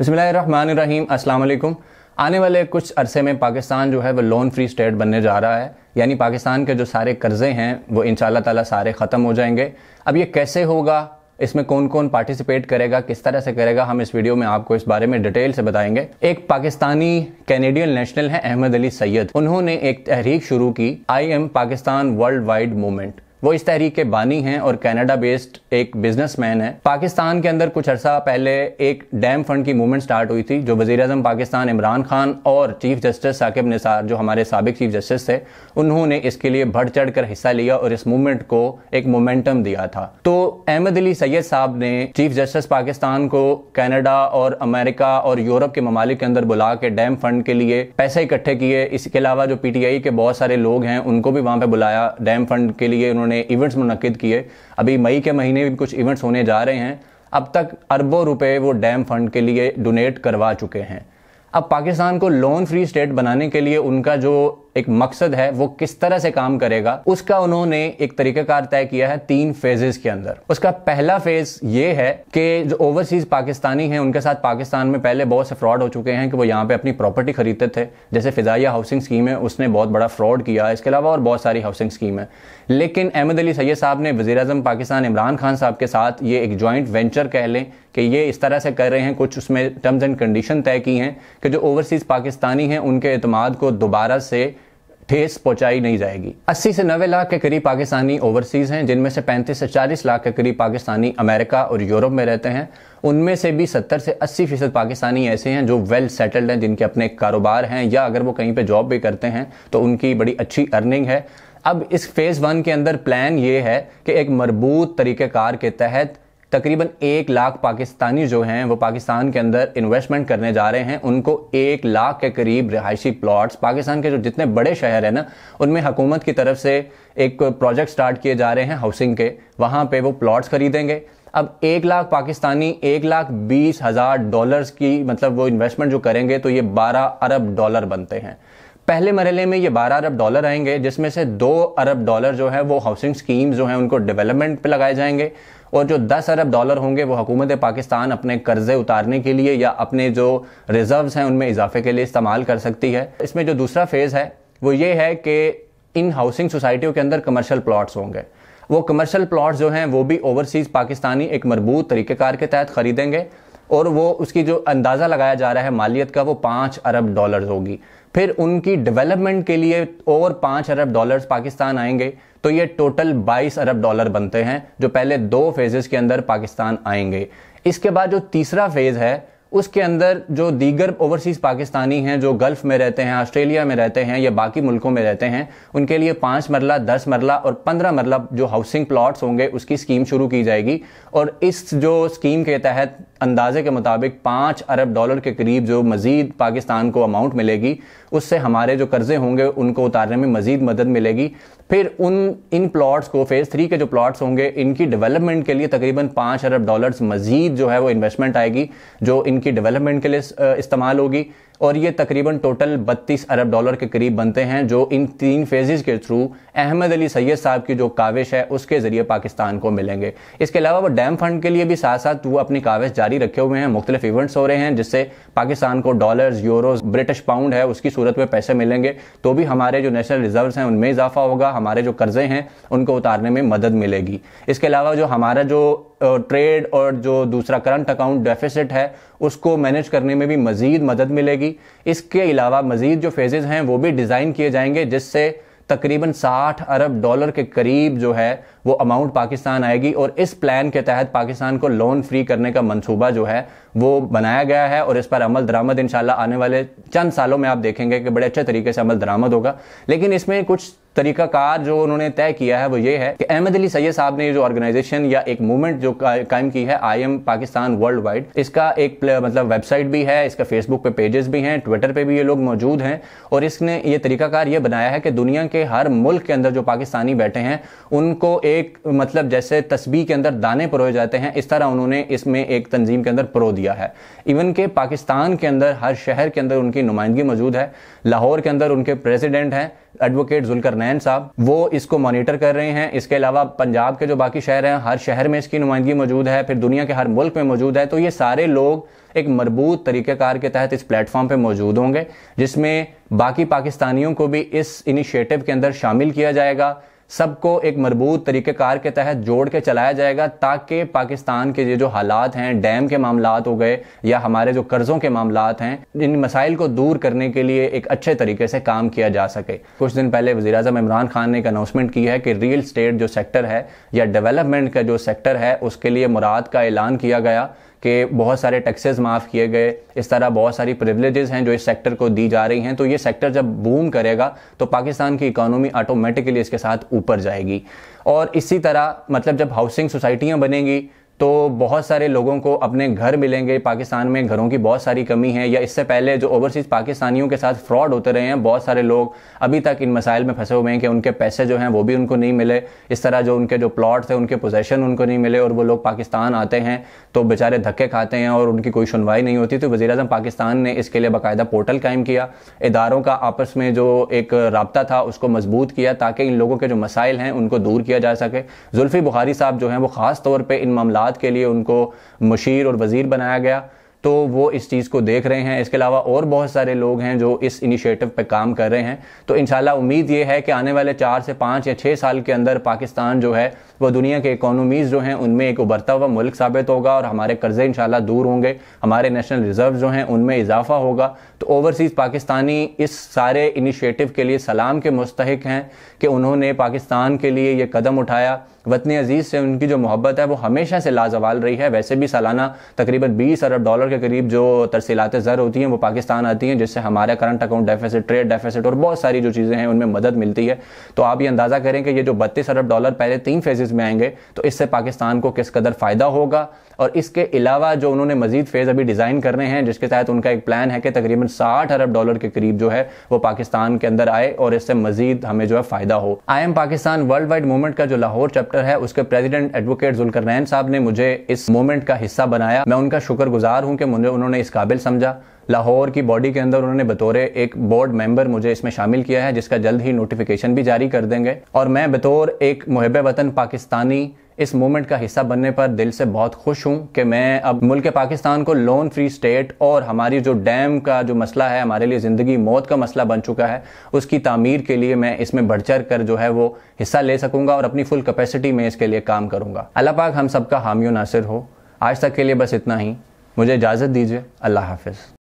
बसमीम वालेकुम आने वाले कुछ अरसे में पाकिस्तान जो है वो लोन फ्री स्टेट बनने जा रहा है यानी पाकिस्तान के जो सारे कर्जे हैं वो इन ताला सारे ख़त्म हो जाएंगे अब ये कैसे होगा इसमें कौन कौन पार्टिसिपेट करेगा किस तरह से करेगा हम इस वीडियो में आपको इस बारे में डिटेल से बताएंगे एक पाकिस्तानी कैनेडियन नेशनल है अहमद अली सैयद उन्होंने एक तहरीक शुरू की I am Pakistan world wide movement वो इस तहरीक के बानी हैं और कनाडा बेस्ड एक बिजनेसमैन है पाकिस्तान के अंदर कुछ अरसा पहले एक डैम फंड की मूवमेंट स्टार्ट हुई थी जो वजी अजम पाकिस्तान इमरान खान और चीफ जस्टिस साकिब निसार जो हमारे सबक चीफ जस्टिस थे उन्होंने इसके लिए बढ़ चढ़ कर हिस्सा लिया और इस मूवमेंट को एक मोमेंटम दिया था तो अहमद अली सैयद साहब ने चीफ जस्टिस पाकिस्तान को कैनेडा और अमेरिका और यूरोप के ममालिक के अंदर बुला के डैम फंड के लिए पैसे इकट्ठे किए इसके अलावा जो पीटीआई के बहुत सारे लोग हैं उनको भी वहां पर बुलाया डैम फंड के लिए उन्होंने ने इवेंट्स मुनद किए अभी मई के महीने भी कुछ इवेंट्स होने जा रहे हैं अब तक अरबों रुपए वो डैम फंड के लिए डोनेट करवा चुके हैं अब पाकिस्तान को लोन फ्री स्टेट बनाने के लिए उनका जो एक मकसद है वो किस तरह से काम करेगा उसका उन्होंने एक तरीकाकार तय किया है तीन फेजेस के अंदर उसका पहला फेज ये है कि जो ओवरसीज पाकिस्तानी हैं उनके साथ पाकिस्तान में पहले बहुत से फ्रॉड हो चुके हैं कि वो यहाँ पे अपनी प्रॉपर्टी खरीदते थे जैसे फिजाइया हाउसिंग स्कीम है उसने बहुत बड़ा फ्रॉड किया इसके अलावा और बहुत सारी हाउसिंग स्कीम है लेकिन अहमद अली सैद साहब ने वजी पाकिस्तान इमरान खान साहब के साथ ये एक ज्वाइंट वेंचर कह लें कि ये इस तरह से कर रहे हैं कुछ उसमें टर्म्स एंड कंडीशन तय की हैं कि जो ओवरसीज पाकिस्तानी हैं उनके अतमाद को दोबारा से ठेस पहुंचाई नहीं जाएगी 80 से 90 लाख के करीब पाकिस्तानी ओवरसीज हैं जिनमें से 35 से 40 लाख के करीब पाकिस्तानी अमेरिका और यूरोप में रहते हैं उनमें से भी 70 से 80 फीसद पाकिस्तानी ऐसे हैं जो वेल सेटल्ड हैं जिनके अपने कारोबार हैं या अगर वो कहीं पर जॉब भी करते हैं तो उनकी बड़ी अच्छी अर्निंग है अब इस फेज़ वन के अंदर प्लान ये है कि एक मरबूत तरीक़ेकार के तहत तकरीबन एक लाख पाकिस्तानी जो हैं वो पाकिस्तान के अंदर इन्वेस्टमेंट करने जा रहे हैं उनको एक लाख के करीब रिहायशी प्लॉट्स पाकिस्तान के जो जितने बड़े शहर हैं ना उनमें हुकूमत की तरफ से एक प्रोजेक्ट स्टार्ट किए जा रहे हैं हाउसिंग के वहाँ पे वो प्लॉट्स खरीदेंगे अब एक लाख पाकिस्तानी एक लाख बीस हज़ार डॉलर की मतलब वो इन्वेस्टमेंट जो करेंगे तो ये बारह अरब डॉलर बनते हैं पहले मरहले में ये बारह अरब डॉलर आएंगे जिसमें से दो अरब डॉलर जो है वो हाउसिंग स्कीम्स जो हैं उनको डेवलपमेंट पे लगाए जाएंगे और जो दस अरब डॉलर होंगे वो हुकूमत पाकिस्तान अपने कर्जे उतारने के लिए या अपने जो रिजर्व्स हैं उनमें इजाफे के लिए इस्तेमाल कर सकती है इसमें जो दूसरा फेज़ है वो ये है कि इन हाउसिंग सोसाइटियों के अंदर कमर्शियल प्लॉट्स होंगे वो कमर्शियल प्लॉट्स जो हैं वो भी ओवरसीज़ पाकिस्तानी एक मरबूत तरीक़ेकार के तहत ख़रीदेंगे और वो उसकी जो अंदाज़ा लगाया जा रहा है मालियत का वो पाँच अरब डॉलर होगी फिर उनकी डेवलपमेंट के लिए और पांच अरब डॉलर पाकिस्तान आएंगे तो ये टोटल 22 अरब डॉलर बनते हैं जो पहले दो फेजेस के अंदर पाकिस्तान आएंगे इसके बाद जो तीसरा फेज है उसके अंदर जो दीगर ओवरसीज पाकिस्तानी हैं जो गल्फ में रहते हैं ऑस्ट्रेलिया में रहते हैं या बाकी मुल्कों में रहते हैं उनके लिए पांच मरला दस मरला और पंद्रह मरला जो हाउसिंग प्लॉट्स होंगे उसकी स्कीम शुरू की जाएगी और इस जो स्कीम के तहत अंदाजे के मुताबिक पांच अरब डॉलर के करीब जो मजीद पाकिस्तान को अमाउंट मिलेगी उससे हमारे जो कर्जे होंगे उनको उतारने में मजीद मदद मिलेगी फिर उन इन प्लॉट्स को फेज़ थ्री के जो प्लॉट्स होंगे इनकी डेवलपमेंट के लिए तकरीबन पांच अरब डॉलर्स मजीद जो है वो इन्वेस्टमेंट आएगी जो इनकी की डेवलपमेंट के लिए uh, इस्तेमाल होगी और ये तकरीबन टोटल 32 अरब डॉलर के करीब बनते हैं जो इन तीन फेजेस के थ्रू अहमद अली सैयद साहब की जो काविश है उसके ज़रिए पाकिस्तान को मिलेंगे इसके अलावा वो डैम फंड के लिए भी साथ साथ वो अपनी काविश जारी रखे हुए हैं मुख्तलिफ इवेंट्स हो रहे हैं जिससे पाकिस्तान को डॉलर्स यूरोज ब्रिटिश पाउंड है उसकी सूरत में पैसे मिलेंगे तो भी हमारे जो नेशनल रिजर्व हैं उनमें इजाफा होगा हमारे जो कर्जे हैं उनको उतारने में मदद मिलेगी इसके अलावा जो हमारा जो ट्रेड और जो दूसरा करंट अकाउंट डेफिसिट है उसको मैनेज करने में भी मजीद मदद मिलेगी होगी इसके अलावा मजीद जो फेजेज हैं वो भी डिज़ाइन किए जाएंगे जिससे तकरीबन 60 अरब डॉलर के करीब जो है वो अमाउंट पाकिस्तान आएगी और इस प्लान के तहत पाकिस्तान को लोन फ्री करने का मंसूबा जो है वो बनाया गया है और इस पर अमल दरामद इंशाल्लाह आने वाले चंद सालों में आप देखेंगे कि बड़े अच्छे तरीके से अमल दरामद होगा लेकिन इसमें कुछ तरीकाकार जो उन्होंने तय किया है वो ये है कि अहमद अली सैयद साहब ने जो ऑर्गेनाइजेशन या एक मूवमेंट जो कायम की है I am Pakistan world wide इसका एक मतलब वेबसाइट भी है इसका फेसबुक पे पेजेस भी हैं ट्विटर पे भी ये लोग मौजूद हैं और इसने ये तरीकाकार ये बनाया है कि दुनिया के हर मुल्क के अंदर जो पाकिस्तानी बैठे हैं उनको एक मतलब जैसे तस्बी के अंदर दाने परोए जाते हैं इस तरह उन्होंने इसमें एक तंजीम के अंदर परो दिया है इवन के पाकिस्तान के अंदर हर शहर के अंदर उनकी नुमाइंदगी मौजूद है लाहौर के अंदर उनके प्रेसिडेंट हैं एडवोकेट जुलकर नैन साहब वो इसको मॉनिटर कर रहे हैं इसके अलावा पंजाब के जो बाकी शहर हैं हर शहर में इसकी नुमाइंदगी मौजूद है फिर दुनिया के हर मुल्क में मौजूद है तो ये सारे लोग एक मरबूत तरीक़ेकार के तहत इस प्लेटफॉर्म पर मौजूद होंगे जिसमें बाकी पाकिस्तानियों को भी इस इनिशिएटिव के अंदर शामिल किया जाएगा सबको एक मरबूत तरीक़ेकार के तहत जोड़ के चलाया जाएगा ताकि पाकिस्तान के ये जो हालात हैं डैम के मामला हो गए या हमारे जो कर्ज़ों के मामला हैं इन मसाइल को दूर करने के लिए एक अच्छे तरीके से काम किया जा सके कुछ दिन पहले वजी अजम इमरान खान ने एक अनाउंसमेंट की है कि रियल स्टेट जो सेक्टर है या डेवलपमेंट का जो सेक्टर है उसके लिए मुराद का ऐलान किया गया कि बहुत सारे टैक्सेस माफ़ किए गए इस तरह बहुत सारी प्रिवलेजेस हैं जो इस सेक्टर को दी जा रही हैं तो ये सेक्टर जब बूम करेगा तो पाकिस्तान की इकोनॉमी ऑटोमेटिकली इसके साथ ऊपर जाएगी और इसी तरह मतलब जब हाउसिंग सोसाइटियाँ बनेंगी तो बहुत सारे लोगों को अपने घर मिलेंगे पाकिस्तान में घरों की बहुत सारी कमी है या इससे पहले जो ओवरसीज़ पाकिस्तानियों के साथ फ्रॉड होते रहे हैं बहुत सारे लोग अभी तक इन मसाइल में फंसे हुए हैं कि उनके पैसे जो हैं वो भी उनको नहीं मिले इस तरह जो उनके जो प्लॉट्स हैं उनके पोजेशन उनको नहीं मिले और वो लोग पाकिस्तान आते हैं तो बेचारे धक्के खाते हैं और उनकी कोई सुनवाई नहीं होती तो वजी पाकिस्तान ने इसके लिए बाकायदा पोर्टल कायम किया इदारों का आपस में जो एक रबता था उसको मजबूत किया ताकि इन लोगों के जो मसाइल हैं उनको दूर किया जा सके जुल्फ़ी बुखारी साहब जो हैं वो ख़ास तौर पर इन मामला इस्लाहत के लिए उनको मशीर और वज़ीर बनाया गया तो वो इस चीज़ को देख रहे हैं इसके अलावा और बहुत सारे लोग हैं जो इस इनिशिएटिव पे काम कर रहे हैं तो इन उम्मीद ये है कि आने वाले चार से पाँच या छः साल के अंदर पाकिस्तान जो है वो दुनिया के इकोनॉमीज़ जो हैं उनमें एक उभरता हुआ मुल्क साबित होगा और हमारे कर्जे इन दूर होंगे हमारे नेशनल रिजर्व जो हैं उनमें इजाफा होगा तो ओवरसीज़ पाकिस्तानी इस सारे इनिशिएटिव के लिए सलाम के मुस्तक हैं कि उन्होंने पाकिस्तान के लिए ये कदम उठाया वतन अजीज़ से उनकी जो मोहब्बत है वो हमेशा से लाजवाल रही है वैसे भी सालाना तकरीबन बीस अरब डॉलर के करीब जो तरसीलात ज़र होती हैं वो पाकिस्तान आती हैं जिससे हमारा current account deficit trade deficit और बहुत सारी जो चीज़ें हैं उनमें मदद मिलती है तो आप ये अंदाज़ा करें कि ये जो बत्तीस अरब डॉलर पहले तीन फेजेज़ में आएंगे तो इससे पाकिस्तान को किस कदर फ़ायदा होगा और इसके अलावा जो उन्होंने मजीद फेज़ अभी डिज़ाइन कर रहे हैं जिसके तहत उनका एक प्लान है कि तकरीबन साठ अरब डॉलर के करीब जो है वो पाकिस्तान के अंदर आए और इससे मजीद हमें जो है फ़ायदा हो I am Pakistan world wide movement का जो लाहौर चैप्टर है उसके प्रेजिडेंट एडवोकेट जुलकर नैन साहब ने मुझे इस मूवमेंट का हिस्सा बनाया मैं उनका शुक्र गुजार हूँ कि मुझे उन्होंने इस काबिल समझा लाहौर की बॉडी के अंदर उन्होंने बतौर एक बोर्ड मेंबर मुझे इसमें शामिल किया है जिसका जल्द ही नोटिफिकेशन भी जारी कर देंगे और मैं बतौर एक मुहब वतन पाकिस्तानी इस मूवमेंट का हिस्सा बनने पर दिल से बहुत खुश हूं कि मैं अब मुल्क पाकिस्तान को लोन फ्री स्टेट और हमारी जो डैम का जो मसला है हमारे लिए ज़िंदगी मौत का मसला बन चुका है उसकी तामीर के लिए मैं इसमें बढ़ चढ़ कर जो है वो हिस्सा ले सकूँगा और अपनी फुल कैपेसिटी में इसके लिए काम करूँगा अल्लाह पाक हम सबका हामियों नासिर हो आज तक के लिए बस इतना ही मुझे इजाज़त दीजिए अल्लाह हाफिज़